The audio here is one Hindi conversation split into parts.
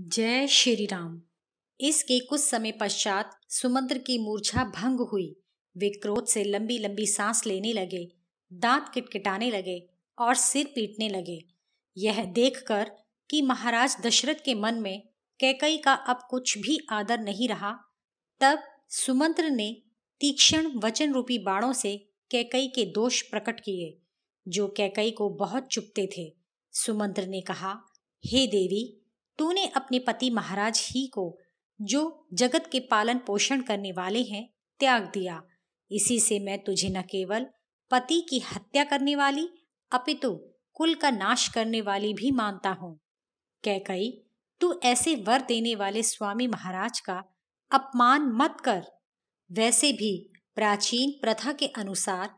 जय श्री राम इसके कुछ समय पश्चात सुमंत्र की मूर्छा भंग हुई वे क्रोध से लंबी लंबी सांस लेने लगे दांत किटकिटाने लगे और सिर पीटने लगे यह देखकर कि महाराज दशरथ के मन में कैकई का अब कुछ भी आदर नहीं रहा तब सुमंत्र ने तीक्ष्ण वचन रूपी बाणों से कैकई के दोष प्रकट किए जो कैकई को बहुत चुपते थे सुमंत्र ने कहा हे देवी तूने अपने पति महाराज ही को जो जगत के पालन पोषण करने वाले हैं त्याग दिया इसी से मैं तुझे न केवल पति की हत्या करने वाली अपितु कुल का नाश करने वाली भी मानता हूँ कैकई तू ऐसे वर देने वाले स्वामी महाराज का अपमान मत कर वैसे भी प्राचीन प्रथा के अनुसार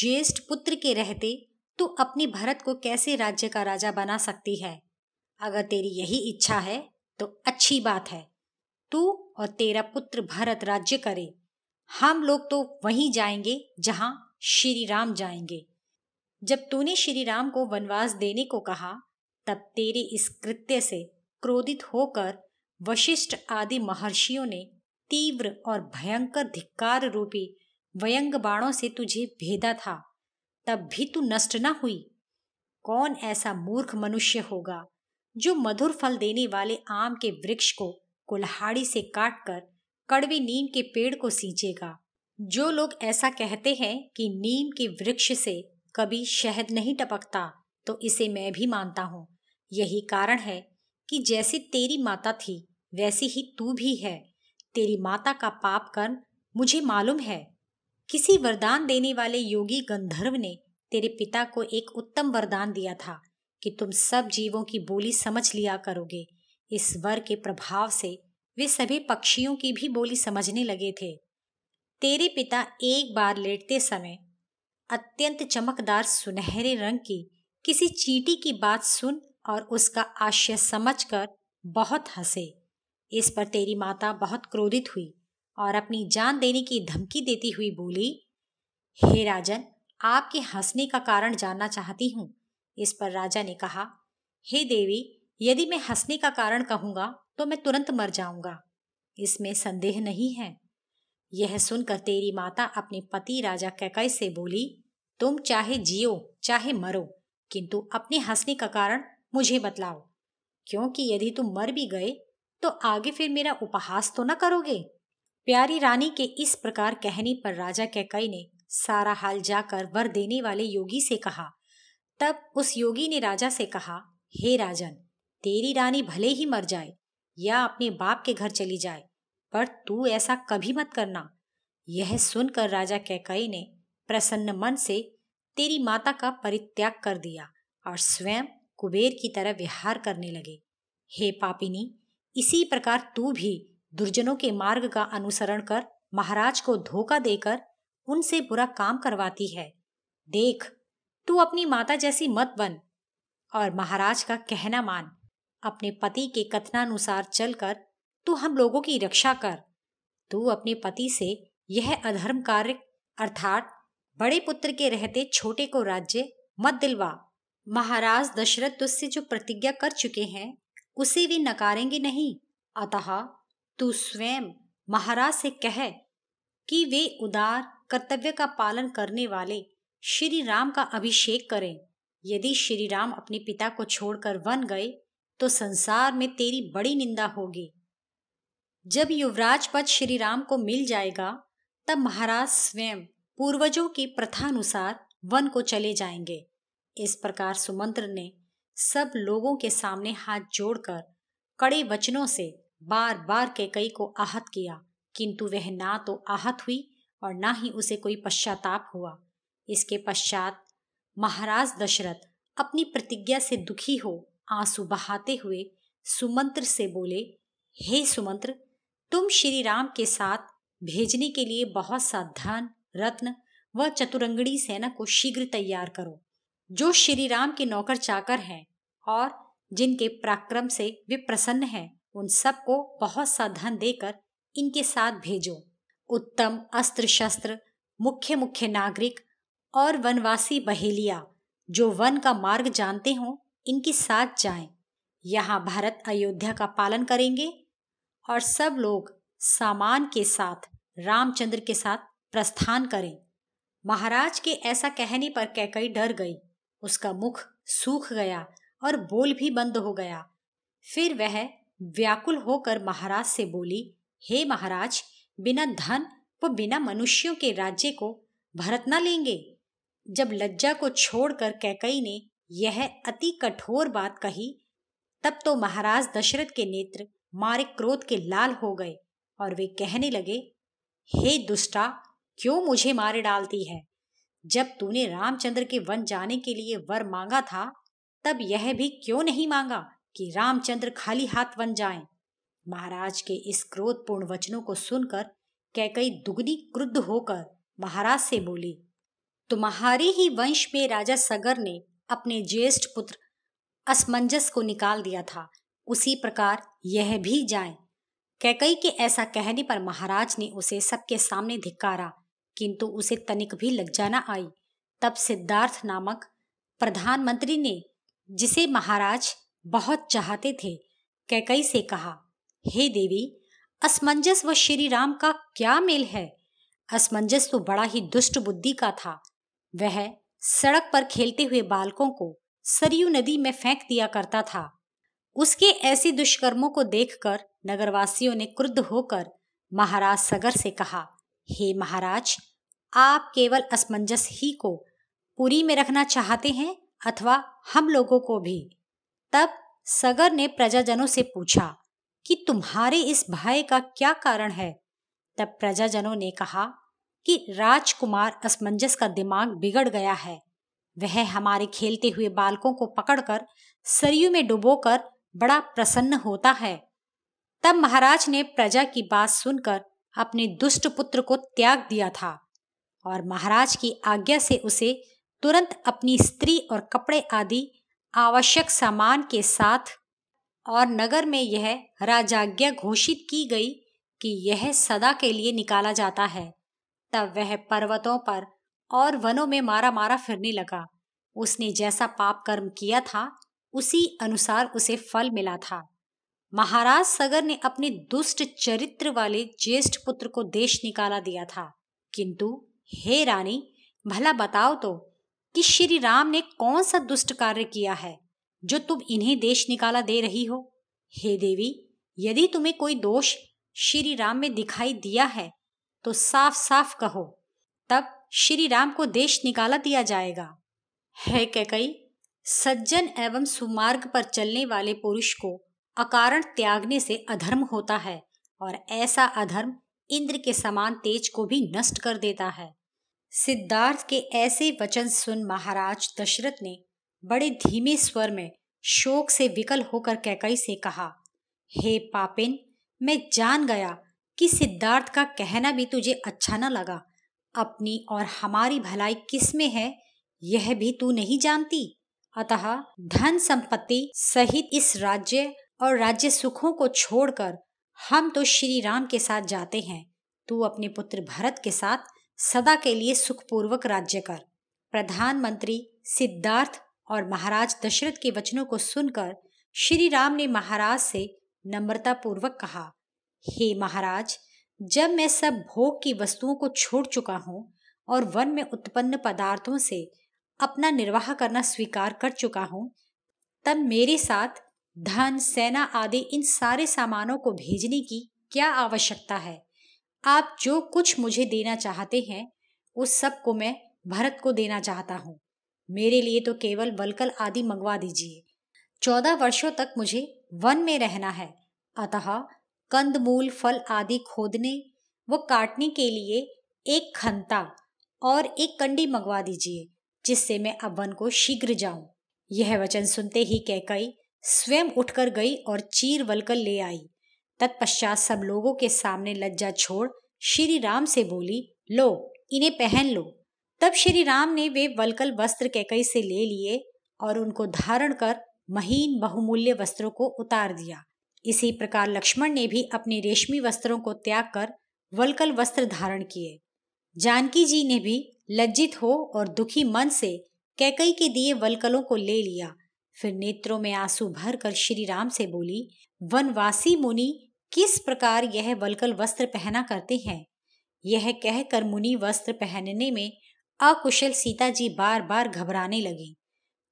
ज्येष्ठ पुत्र के रहते तू अपने भरत को कैसे राज्य का राजा बना सकती है अगर तेरी यही इच्छा है तो अच्छी बात है तू और तेरा पुत्र भरत राज्य करे हम लोग तो वहीं जाएंगे जहां श्री राम जाएंगे जब तूने श्री राम को वनवास देने को कहा तब तेरे इस कृत्य से क्रोधित होकर वशिष्ठ आदि महर्षियों ने तीव्र और भयंकर धिक्कार रूपी व्यंग बाणों से तुझे भेदा था तब भी तू नष्ट न हुई कौन ऐसा मूर्ख मनुष्य होगा जो मधुर फल देने वाले आम के वृक्ष को कुल्हाड़ी से काटकर कड़वे नीम के पेड़ को सींचेगा जो लोग ऐसा कहते हैं कि नीम के वृक्ष से कभी शहद नहीं टपकता तो इसे मैं भी मानता हूँ यही कारण है कि जैसे तेरी माता थी वैसी ही तू भी है तेरी माता का पाप कर्म मुझे मालूम है किसी वरदान देने वाले योगी गंधर्व ने तेरे पिता को एक उत्तम वरदान दिया था कि तुम सब जीवों की बोली समझ लिया करोगे इस वर के प्रभाव से वे सभी पक्षियों की भी बोली समझने लगे थे तेरे पिता एक बार लेटते समय अत्यंत चमकदार सुनहरे रंग की किसी चींटी की बात सुन और उसका आशय समझकर बहुत हंसे इस पर तेरी माता बहुत क्रोधित हुई और अपनी जान देने की धमकी देती हुई बोली हे राजन आपके हंसने का कारण जानना चाहती हूँ इस पर राजा ने कहा हे देवी यदि मैं हंसने का कारण कहूंगा तो मैं तुरंत मर जाऊंगा इसमें संदेह नहीं है यह सुनकर तेरी माता अपने पति राजा कैकई से बोली तुम चाहे जियो चाहे मरो किंतु अपने हंसने का कारण मुझे बतलाओ क्योंकि यदि तुम मर भी गए तो आगे फिर मेरा उपहास तो न करोगे प्यारी रानी के इस प्रकार कहने पर राजा कैकई ने सारा हाल जाकर वर देने वाले योगी से कहा तब उस योगी ने राजा से कहा हे राजन तेरी रानी भले ही मर जाए या अपने बाप के घर चली जाए पर तू ऐसा कभी मत करना यह सुनकर राजा कैकई ने प्रसन्न मन से तेरी माता का परित्याग कर दिया और स्वयं कुबेर की तरह विहार करने लगे हे पापिनी इसी प्रकार तू भी दुर्जनों के मार्ग का अनुसरण कर महाराज को धोखा देकर उनसे बुरा काम करवाती है देख तू अपनी माता जैसी मत बन और महाराज का कहना मान अपने पति के कथनानुसार चलकर तू हम लोगों की रक्षा कर तू अपने पति से यह अधर्म कार्य अर्थात बड़े पुत्र के रहते छोटे को राज्य मत दिलवा महाराज दशरथ तुझसे जो प्रतिज्ञा कर चुके हैं उसे भी नकारेंगे नहीं अतः तू स्वयं महाराज से कह कि वे उदार कर्तव्य का पालन करने वाले श्री राम का अभिषेक करें यदि श्री राम अपने पिता को छोड़कर वन गए तो संसार में तेरी बड़ी निंदा होगी जब युवराज पद श्री राम को मिल जाएगा तब महाराज स्वयं पूर्वजों की प्रथानुसार वन को चले जाएंगे इस प्रकार सुमंत्र ने सब लोगों के सामने हाथ जोड़कर कड़े वचनों से बार बार के कई को आहत किया किंतु वह ना तो आहत हुई और ना ही उसे कोई पश्चाताप हुआ इसके पश्चात महाराज दशरथ अपनी प्रतिज्ञा से दुखी हो आंसू बहाते हुए सुमंत्र से बोले हे सुमंत्र तुम श्री राम के साथ भेजने के लिए बहुत सा धन रत्न व चतुरंगड़ी सेना को शीघ्र तैयार करो जो श्री राम के नौकर चाकर हैं और जिनके पराक्रम से वे प्रसन्न हैं उन सबको बहुत सा धन देकर इनके साथ भेजो उत्तम अस्त्र शस्त्र मुख्य मुख्य नागरिक और वनवासी बहेलिया जो वन का मार्ग जानते हों इनके साथ जाएं। यहाँ भारत अयोध्या का पालन करेंगे और सब लोग सामान के साथ रामचंद्र के साथ प्रस्थान करें महाराज के ऐसा कहने पर कैकई डर गई उसका मुख सूख गया और बोल भी बंद हो गया फिर वह व्याकुल होकर महाराज से बोली हे महाराज बिना धन व बिना मनुष्यों के राज्य को भरत न लेंगे जब लज्जा को छोड़कर कैकई ने यह अति कठोर बात कही तब तो महाराज दशरथ के नेत्र मारे क्रोध के लाल हो गए और वे कहने लगे हे दुष्टा क्यों मुझे मारे डालती है जब तूने रामचंद्र के वन जाने के लिए वर मांगा था तब यह भी क्यों नहीं मांगा कि रामचंद्र खाली हाथ वन जाए महाराज के इस क्रोधपूर्ण वचनों को सुनकर कैकई दुगनी क्रुद्ध होकर महाराज से बोली तुम्हारे ही वंश में राजा सगर ने अपने ज्येष्ठ पुत्र असमंजस को निकाल दिया था उसी प्रकार यह भी जाए कैकई के ऐसा कहने पर महाराज ने उसे सबके सामने धिक्कारा किंतु उसे तनिक भी लग जाना आई तब सिद्धार्थ नामक प्रधानमंत्री ने जिसे महाराज बहुत चाहते थे कैकई से कहा हे देवी असमंजस व श्री राम का क्या मेल है असमंजस तो बड़ा ही दुष्ट बुद्धि का था वह सड़क पर खेलते हुए बालकों को सरयू नदी में फेंक दिया करता था उसके ऐसे दुष्कर्मों को देखकर नगरवासियों ने क्रुद्ध होकर महाराज सगर से कहा हे महाराज आप केवल असमंजस ही को पुरी में रखना चाहते हैं अथवा हम लोगों को भी तब सगर ने प्रजाजनों से पूछा कि तुम्हारे इस भय का क्या कारण है तब प्रजाजनों ने कहा कि राजकुमार असमंजस का दिमाग बिगड़ गया है वह हमारे खेलते हुए बालकों को पकड़कर सरयू में डुबोकर बड़ा प्रसन्न होता है तब महाराज ने प्रजा की बात सुनकर अपने दुष्ट पुत्र को त्याग दिया था और महाराज की आज्ञा से उसे तुरंत अपनी स्त्री और कपड़े आदि आवश्यक सामान के साथ और नगर में यह राजाज्ञा घोषित की गई कि यह सदा के लिए निकाला जाता है तब वह पर्वतों पर और वनों में मारा मारा फिरने लगा उसने जैसा पाप कर्म किया था उसी अनुसार उसे फल मिला था महाराज सगर ने अपने दुष्ट चरित्र वाले ज्येष्ठ पुत्र को देश निकाला दिया था किंतु हे रानी भला बताओ तो कि श्री राम ने कौन सा दुष्ट कार्य किया है जो तुम इन्हें देश निकाला दे रही हो हे देवी यदि तुम्हें कोई दोष श्री राम में दिखाई दिया है तो साफ साफ कहो तब श्री राम को देश निकाला दिया जाएगा है कैकई सज्जन एवं सुमार्ग पर चलने वाले पुरुष को अकारण त्यागने से अधर्म होता है और ऐसा अधर्म इंद्र के समान तेज को भी नष्ट कर देता है सिद्धार्थ के ऐसे वचन सुन महाराज दशरथ ने बड़े धीमे स्वर में शोक से विकल होकर कैकई से कहा हे पापिन मैं जान गया कि सिद्धार्थ का कहना भी तुझे अच्छा न लगा अपनी और हमारी भलाई किस में है यह भी तू नहीं जानती अतः धन संपत्ति सहित इस राज्य और राज्य सुखों को छोड़कर हम तो श्री राम के साथ जाते हैं तू अपने पुत्र भरत के साथ सदा के लिए सुखपूर्वक राज्य कर प्रधानमंत्री सिद्धार्थ और महाराज दशरथ के वचनों को सुनकर श्री राम ने महाराज से नम्रता पूर्वक कहा हे महाराज जब मैं सब भोग की वस्तुओं को छोड़ चुका हूँ और वन में उत्पन्न पदार्थों से अपना निर्वाह करना स्वीकार कर चुका हूँ तब मेरे साथ धन सेना आदि इन सारे सामानों को भेजने की क्या आवश्यकता है आप जो कुछ मुझे देना चाहते हैं उस सब को मैं भरत को देना चाहता हूँ मेरे लिए तो केवल वलकल आदि मंगवा दीजिए चौदह वर्षों तक मुझे वन में रहना है अतः कंदमूल फल आदि खोदने व काटने के लिए एक खंता और एक कंडी मंगवा दीजिए जिससे मैं अब वन को शीघ्र जाऊं यह वचन सुनते ही कहकई स्वयं उठकर गई और चीर वलकर ले आई तत्पश्चात सब लोगों के सामने लज्जा छोड़ श्री राम से बोली लो इन्हें पहन लो तब श्री राम ने वे वलकल वस्त्र कैकई से ले लिए और उनको धारण कर महीन बहुमूल्य वस्त्रों को उतार दिया इसी प्रकार लक्ष्मण ने भी अपने रेशमी वस्त्रों को त्याग कर वलकल वस्त्र धारण किए जानकी जी ने भी लज्जित हो और दुखी मन से कैकई के दिए वलकलों को ले लिया फिर नेत्रों में आंसू भर कर श्री राम से बोली वनवासी मुनि किस प्रकार यह वलकल वस्त्र पहना करते हैं यह कहकर मुनि वस्त्र पहनने में अकुशल सीता जी बार बार घबराने लगी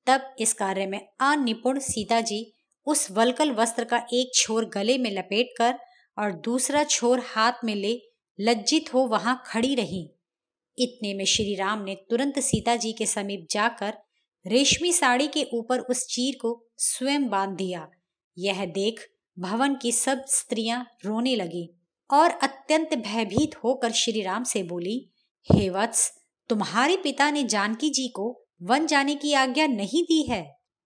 तब इस कार्य में अनिपुण सीता जी उस वलकल वस्त्र का एक छोर गले में लपेटकर और दूसरा छोर हाथ में ले लज्जित हो वहां खड़ी रही इतने में श्री राम ने तुरंत सीता जी के समीप जाकर रेशमी साड़ी के ऊपर उस चीर को स्वयं बांध दिया यह देख भवन की सब स्त्रियां रोने लगी और अत्यंत भयभीत होकर श्री राम से बोली हे वत्स तुम्हारे पिता ने जानकी जी को वन जाने की आज्ञा नहीं दी है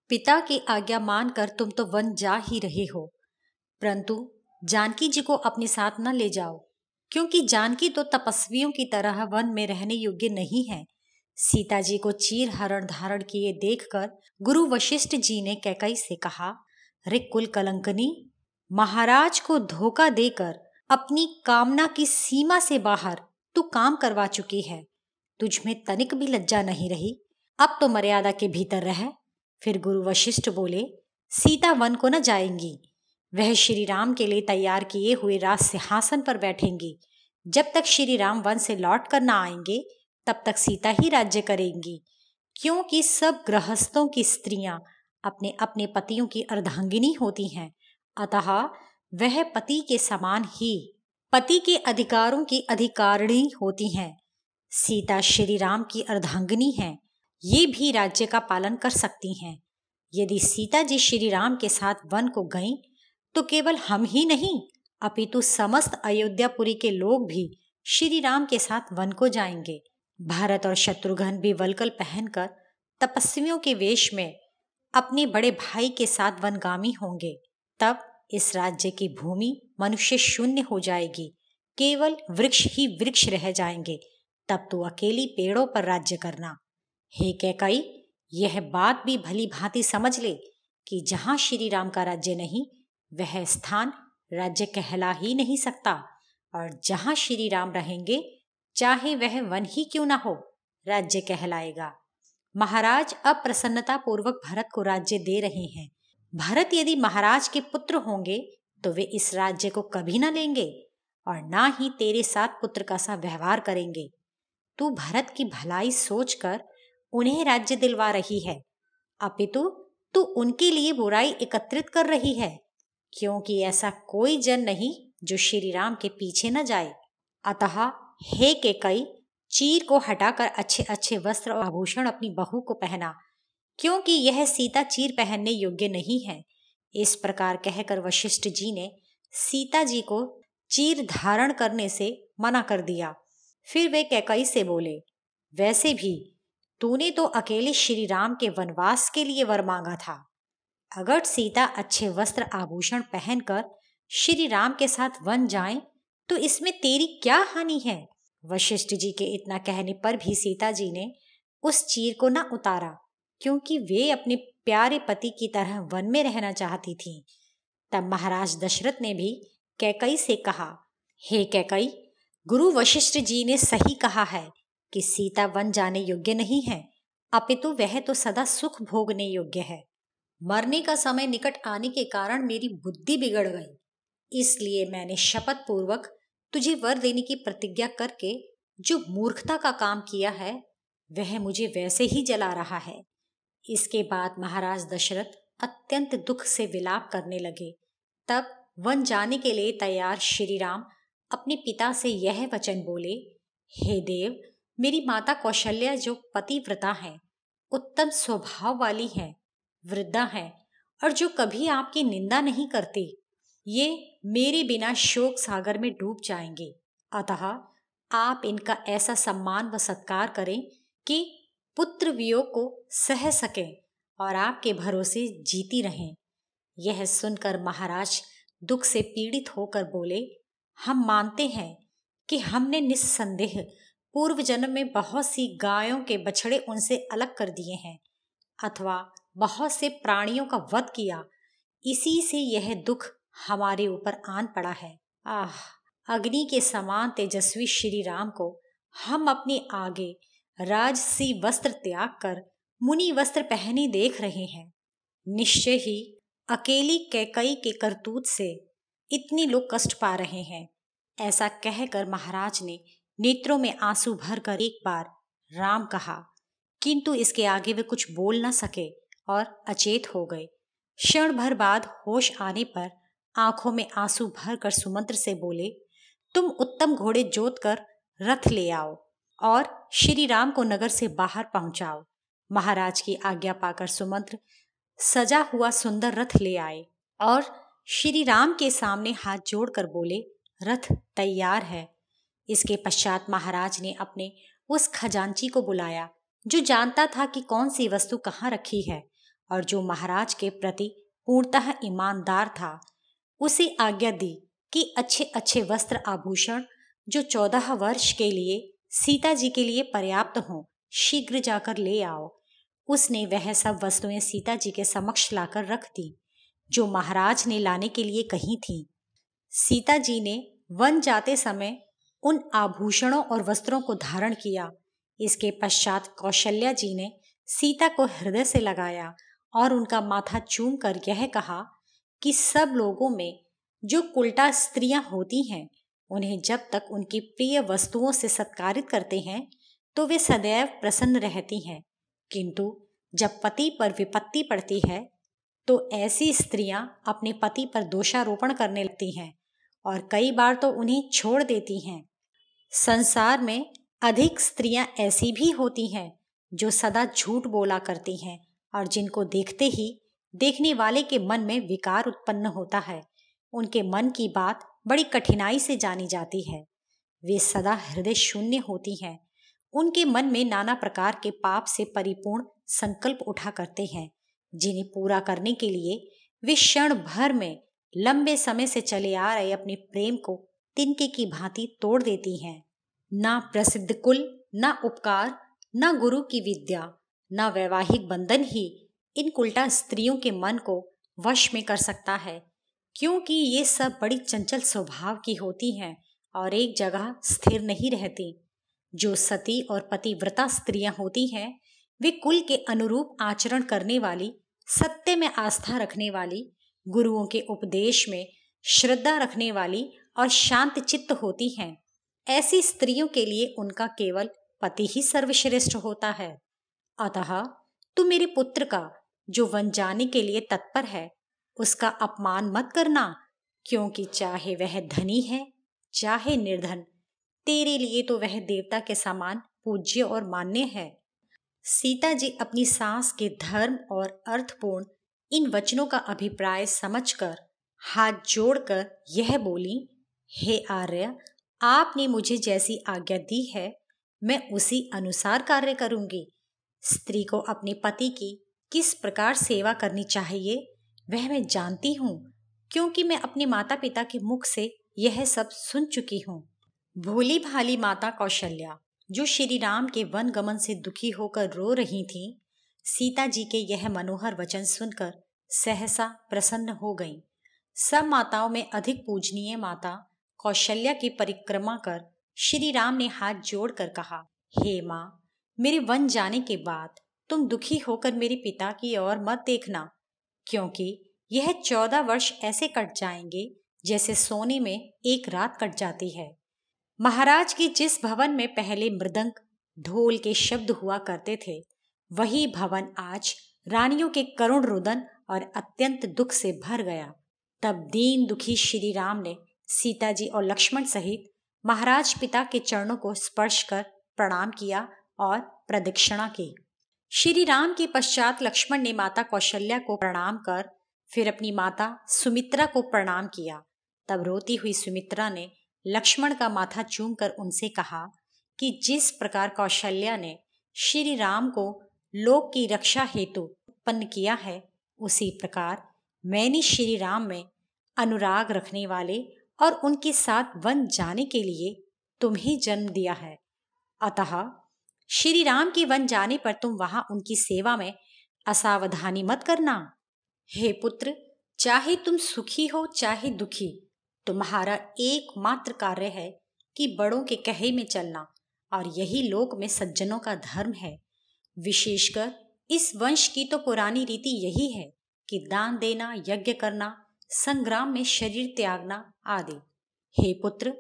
पिता की आज्ञा मानकर तुम तो वन जा ही रहे हो परंतु जानकी जी को अपने साथ न ले जाओ क्योंकि जानकी तो तपस्वियों की तरह वन में रहने योग्य नहीं है सीता जी को चीर हरण धारण किए देखकर गुरु वशिष्ठ जी ने कैकई से कहा रे कुल कलंकनी महाराज को धोखा देकर अपनी कामना की सीमा से बाहर तू काम करवा चुकी है तुझमें तनिक भी लज्जा नहीं रही अब तो मर्यादा के भीतर रह फिर गुरु वशिष्ठ बोले सीता वन को न जाएंगी वह श्री राम के लिए तैयार किए हुए राज सिंहासन पर बैठेंगी जब तक श्री राम वन से लौट कर न आएंगे तब तक सीता ही राज्य करेंगी क्योंकि सब गृहस्थों की स्त्रियां अपने अपने पतियों की अर्धांगिनी होती हैं अतः वह पति के समान ही पति के अधिकारों की अधिकारिणी होती हैं सीता श्री राम की अर्धांगिनी हैं ये भी राज्य का पालन कर सकती हैं यदि सीता जी श्री राम के साथ वन को गईं तो केवल हम ही नहीं अपितु समस्त अयोध्यापुरी के लोग भी श्री राम के साथ वन को जाएंगे भारत और शत्रुघ्न भी वलकल पहनकर तपस्वियों के वेश में अपने बड़े भाई के साथ वनगामी होंगे तब इस राज्य की भूमि मनुष्य शून्य हो जाएगी केवल वृक्ष ही वृक्ष रह जाएंगे तब तो अकेली पेड़ों पर राज्य करना हे कैकई यह बात भी भली भांति समझ ले कि जहाँ श्री राम का राज्य नहीं वह स्थान राज्य कहला ही नहीं सकता और जहाँ श्री राम रहेंगे चाहे वह वन ही क्यों ना हो राज्य कहलाएगा महाराज अप्रसन्नता पूर्वक भरत को राज्य दे रहे हैं भरत यदि महाराज के पुत्र होंगे तो वे इस राज्य को कभी ना लेंगे और ना ही तेरे साथ पुत्र का सा व्यवहार करेंगे तू भरत की भलाई सोचकर उन्हें राज्य दिलवा रही है अपितु तू उनके लिए बुराई एकत्रित कर रही है क्योंकि ऐसा कोई जन नहीं जो श्री राम के पीछे न जाए अतः हे के कई चीर को हटाकर अच्छे अच्छे वस्त्र और आभूषण अपनी बहू को पहना क्योंकि यह सीता चीर पहनने योग्य नहीं है इस प्रकार कहकर वशिष्ठ जी ने सीता जी को चीर धारण करने से मना कर दिया फिर वे कैकई से बोले वैसे भी तूने तो अकेले श्री राम के वनवास के लिए वर मांगा था अगर सीता अच्छे वस्त्र आभूषण पहनकर श्री राम के साथ वन जाए तो इसमें तेरी क्या हानि है वशिष्ठ जी के इतना कहने पर भी सीता जी ने उस चीर को न उतारा क्योंकि वे अपने प्यारे पति की तरह वन में रहना चाहती थीं। तब महाराज दशरथ ने भी कैकई से कहा हे कैकई गुरु वशिष्ठ जी ने सही कहा है कि सीता वन जाने योग्य नहीं है अपितु वह तो सदा सुख भोगने योग्य है मरने का समय निकट आने के कारण मेरी बुद्धि बिगड़ गई इसलिए मैंने शपथ पूर्वक तुझे वर देने की प्रतिज्ञा करके जो मूर्खता का काम किया है वह मुझे वैसे ही जला रहा है इसके बाद महाराज दशरथ अत्यंत दुख से विलाप करने लगे तब वन जाने के लिए तैयार श्री राम अपने पिता से यह वचन बोले हे देव मेरी माता कौशल्या जो पतिव्रता है उत्तम स्वभाव वाली है वृद्धा है और जो कभी आपकी निंदा नहीं करती ये मेरे बिना शोक सागर में डूब जाएंगे अतः आप इनका ऐसा सम्मान व सत्कार करें कि पुत्र वियोग को सह सकें और आपके भरोसे जीती रहें यह सुनकर महाराज दुख से पीड़ित होकर बोले हम मानते हैं कि हमने निस्संदेह पूर्व जन्म में बहुत सी गायों के बछड़े उनसे अलग कर दिए हैं अथवा बहुत से प्राणियों का वध किया इसी से यह दुख हमारे ऊपर आन पड़ा है आह अग्नि के समान तेजस्वी श्री राम को हम अपने आगे राजसी वस्त्र त्याग कर मुनि वस्त्र पहने देख रहे हैं निश्चय ही अकेली कैकई के करतूत से इतनी लोग कष्ट पा रहे हैं ऐसा कहकर महाराज ने नेत्रों में आंसू भरकर एक बार राम कहा किंतु इसके आगे वे कुछ बोल न सके और अचेत हो गए क्षण भर बाद होश आने पर आंखों में आंसू भर कर सुमंत्र से बोले तुम उत्तम घोड़े जोत कर रथ ले आओ और श्री राम को नगर से बाहर पहुंचाओ महाराज की आज्ञा पाकर सुमंत्र सजा हुआ सुंदर रथ ले आए और श्री राम के सामने हाथ जोड़कर बोले रथ तैयार है इसके पश्चात महाराज ने अपने उस खजांची को बुलाया जो जानता था कि कौन सी वस्तु कहाँ रखी है और जो महाराज के प्रति पूर्णतः ईमानदार था उसे आज्ञा दी कि अच्छे अच्छे वस्त्र आभूषण जो चौदह वर्ष के लिए सीता जी के लिए पर्याप्त हों शीघ्र जाकर ले आओ उसने वह सब वस्तुएं सीता जी के समक्ष लाकर रख दी जो महाराज ने लाने के लिए कही थी सीता जी ने वन जाते समय उन आभूषणों और वस्त्रों को धारण किया इसके पश्चात कौशल्या जी ने सीता को हृदय से लगाया और उनका माथा चूम कर यह कहा कि सब लोगों में जो उल्टा स्त्रियां होती हैं उन्हें जब तक उनकी प्रिय वस्तुओं से सत्कारित करते हैं तो वे सदैव प्रसन्न रहती हैं किंतु जब पति पर विपत्ति पड़ती है तो ऐसी स्त्रियां अपने पति पर दोषारोपण करने लगती हैं और कई बार तो उन्हें छोड़ देती हैं संसार में अधिक स्त्रियां ऐसी भी होती हैं जो सदा झूठ बोला करती हैं और जिनको देखते ही देखने वाले के मन में विकार उत्पन्न होता है उनके मन की बात बड़ी कठिनाई से जानी जाती है वे सदा हृदय शून्य होती हैं उनके मन में नाना प्रकार के पाप से परिपूर्ण संकल्प उठा करते हैं जिन्हें पूरा करने के लिए वे क्षण भर में लंबे समय से चले आ रहे अपने प्रेम को तिनके की भांति तोड़ देती हैं ना प्रसिद्ध कुल ना उपकार ना गुरु की विद्या ना वैवाहिक बंधन ही इन उल्टा स्त्रियों के मन को वश में कर सकता है क्योंकि ये सब बड़ी चंचल स्वभाव की होती हैं और एक जगह स्थिर नहीं रहती जो सती और पतिव्रता स्त्रियां होती हैं वे कुल के अनुरूप आचरण करने वाली सत्य में आस्था रखने वाली गुरुओं के उपदेश में श्रद्धा रखने वाली और शांत चित्त होती हैं ऐसी स्त्रियों के लिए उनका केवल पति ही सर्वश्रेष्ठ होता है अतः तू मेरे पुत्र का जो वन जाने के लिए तत्पर है उसका अपमान मत करना क्योंकि चाहे वह धनी है चाहे निर्धन तेरे लिए तो वह देवता के समान पूज्य और मान्य है सीता जी अपनी सांस के धर्म और अर्थपूर्ण इन वचनों का अभिप्राय समझकर हाथ जोड़कर यह बोली हे आर्य आपने मुझे जैसी आज्ञा दी है मैं उसी अनुसार कार्य करूंगी स्त्री को अपने पति की किस प्रकार सेवा करनी चाहिए वह मैं जानती हूँ क्योंकि मैं अपने माता पिता के मुख से यह सब सुन चुकी हूँ भोली भाली माता कौशल्या जो श्री राम के वन गमन से दुखी होकर रो रही थी सीता जी के यह मनोहर वचन सुनकर सहसा प्रसन्न हो गई सब माताओं में अधिक पूजनीय माता कौशल्या की परिक्रमा कर श्री राम ने हाथ जोड़कर कहा हे माँ मेरे वन जाने के बाद तुम दुखी होकर मेरे पिता की ओर मत देखना क्योंकि यह चौदह वर्ष ऐसे कट जाएंगे जैसे सोने में एक रात कट जाती है महाराज की जिस भवन में पहले मृदंग ढोल के शब्द हुआ करते थे वही भवन आज रानियों के करुण रुदन और अत्यंत दुख से भर गया तब दीन दुखी श्री राम ने सीता जी और लक्ष्मण सहित महाराज पिता के चरणों को स्पर्श कर प्रणाम किया और प्रदक्षिणा की श्री राम के पश्चात लक्ष्मण ने माता कौशल्या को प्रणाम कर फिर अपनी माता सुमित्रा को प्रणाम किया तब रोती हुई सुमित्रा ने लक्ष्मण का माथा चूम कर उनसे कहा कि जिस प्रकार कौशल्या ने श्री राम को लोक की रक्षा हेतु उत्पन्न किया है उसी प्रकार मैंने श्री राम में अनुराग रखने वाले और उनके साथ वन जाने के लिए तुम्हें जन्म दिया है अतः श्री राम के वन जाने पर तुम वहां उनकी सेवा में असावधानी मत करना हे पुत्र चाहे तुम सुखी हो चाहे दुखी तुम्हारा एकमात्र कार्य है कि बड़ों के कहे में चलना और यही लोक में सज्जनों का धर्म है विशेषकर इस वंश की तो पुरानी रीति यही है कि दान देना यज्ञ करना संग्राम में शरीर त्यागना आदि हे पुत्र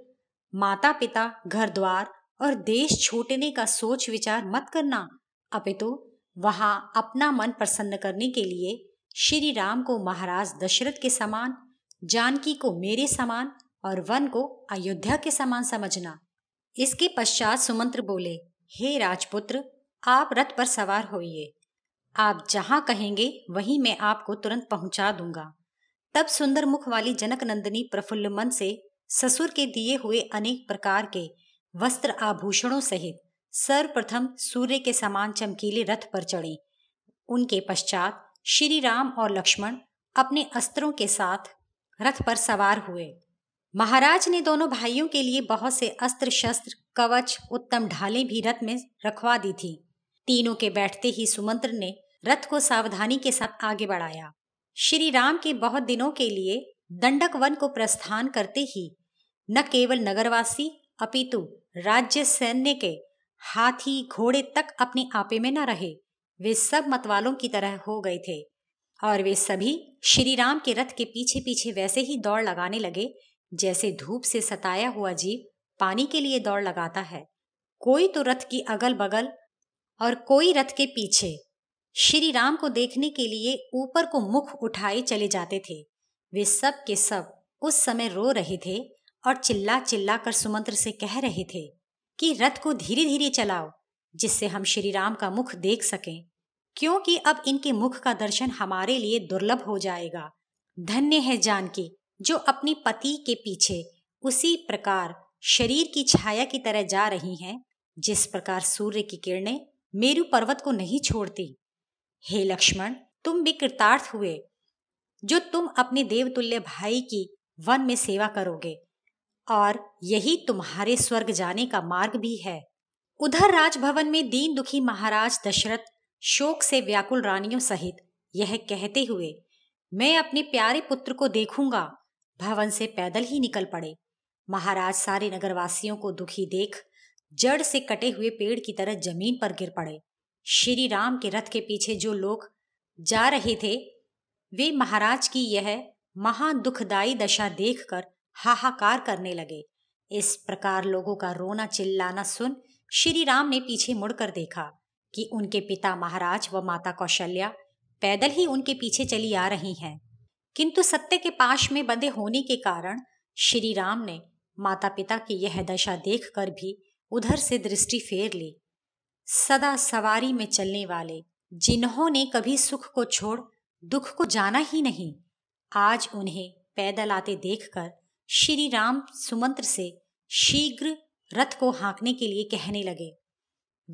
माता पिता घर द्वार और देश छोटने का सोच विचार मत करना अपितु तो वहां अपना मन प्रसन्न करने के लिए श्री राम को महाराज दशरथ के समान जानकी को मेरे समान और वन को अयोध्या के समान समझना इसके पश्चात सुमंत्र बोले हे राजपुत्र आप रथ पर सवार होइए आप जहां कहेंगे वहीं मैं आपको तुरंत पहुंचा दूंगा तब सुंदर मुख वाली जनक नंदिनी प्रफुल्ल मन से ससुर के दिए हुए अनेक प्रकार के वस्त्र आभूषणों सहित सर्वप्रथम सूर्य के समान चमकीले रथ पर चढ़े उनके पश्चात श्री राम और लक्ष्मण अपने अस्त्रों के साथ रथ पर सवार हुए महाराज ने दोनों भाइयों के लिए बहुत से अस्त्र शस्त्र कवच उत्तम ढाले भी रथ में रखवा दी थी तीनों के बैठते ही सुमंत्र ने रथ को सावधानी के साथ आगे बढ़ाया श्री राम के बहुत दिनों के लिए दंडक वन को प्रस्थान करते ही न केवल नगरवासी अपितु राज्य सैन्य के हाथी घोड़े तक अपने आपे में न रहे वे सब मतवालों की तरह हो गए थे और वे सभी श्री राम के रथ के पीछे पीछे वैसे ही दौड़ लगाने लगे जैसे धूप से सताया हुआ जीव पानी के लिए दौड़ लगाता है कोई तो रथ की अगल बगल और कोई रथ के पीछे श्री राम को देखने के लिए ऊपर को मुख उठाए चले जाते थे वे सब के सब उस समय रो रहे थे और चिल्ला चिल्ला कर सुमंत्र से कह रहे थे कि रथ को धीरे धीरे चलाओ जिससे हम श्री राम का मुख देख सकें क्योंकि अब इनके मुख का दर्शन हमारे लिए दुर्लभ हो जाएगा धन्य है जानकी जो अपनी पति के पीछे उसी प्रकार शरीर की छाया की तरह जा रही हैं जिस प्रकार सूर्य की किरणें मेरु पर्वत को नहीं छोड़ती हे लक्ष्मण तुम भी कृतार्थ हुए जो तुम अपने देवतुल्य भाई की वन में सेवा करोगे और यही तुम्हारे स्वर्ग जाने का मार्ग भी है उधर राजभवन में दीन दुखी महाराज दशरथ शोक से व्याकुल रानियों सहित यह कहते हुए मैं अपने प्यारे पुत्र को देखूंगा भवन से पैदल ही निकल पड़े महाराज सारे नगरवासियों को दुखी देख जड़ से कटे हुए पेड़ की तरह जमीन पर गिर पड़े श्री राम के रथ के पीछे जो लोग जा रहे थे वे महाराज की यह दुखदायी दशा देखकर हाहाकार करने लगे इस प्रकार लोगों का रोना चिल्लाना सुन श्री राम ने पीछे मुड़कर देखा कि उनके पिता महाराज व माता कौशल्या पैदल ही उनके पीछे चली आ रही हैं किंतु सत्य के पाश में बंधे होने के कारण श्री राम ने माता पिता की यह दशा देखकर भी उधर से दृष्टि फेर ली सदा सवारी में चलने वाले जिन्होंने कभी सुख को छोड़ दुख को जाना ही नहीं आज उन्हें पैदल आते देखकर श्री राम सुमंत्र से शीघ्र रथ को हाँकने के लिए कहने लगे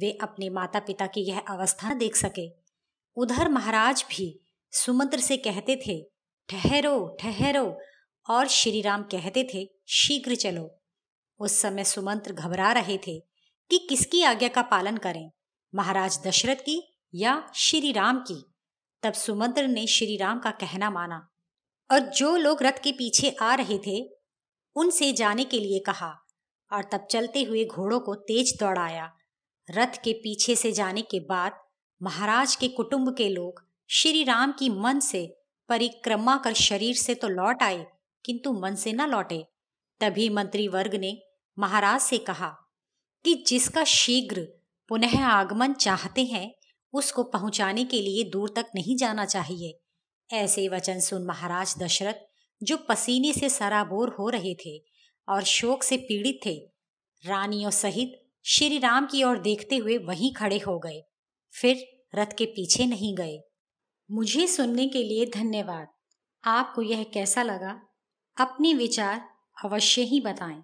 वे अपने माता पिता की यह अवस्था न देख सके उधर महाराज भी सुमंत्र से कहते थे ठहरो ठहरो और श्री राम कहते थे शीघ्र चलो उस समय सुमंत्र घबरा रहे थे कि किसकी आज्ञा का पालन करें महाराज दशरथ की या श्री राम की तब सुमंत्र ने श्री राम का कहना माना और जो लोग रथ के पीछे आ रहे थे उनसे जाने के लिए कहा और तब चलते हुए घोड़ों को तेज दौड़ाया रथ के पीछे से जाने के बाद महाराज के कुटुंब के लोग श्री राम की मन से परिक्रमा कर शरीर से तो लौट आए किंतु मन से न लौटे तभी मंत्री वर्ग ने महाराज से कहा कि जिसका शीघ्र पुनः आगमन चाहते हैं उसको पहुंचाने के लिए दूर तक नहीं जाना चाहिए ऐसे वचन सुन महाराज दशरथ जो पसीने से सराबोर हो रहे थे और शोक से पीड़ित थे रानियों सहित श्री राम की ओर देखते हुए वहीं खड़े हो गए फिर रथ के पीछे नहीं गए मुझे सुनने के लिए धन्यवाद आपको यह कैसा लगा अपने विचार अवश्य ही बताएं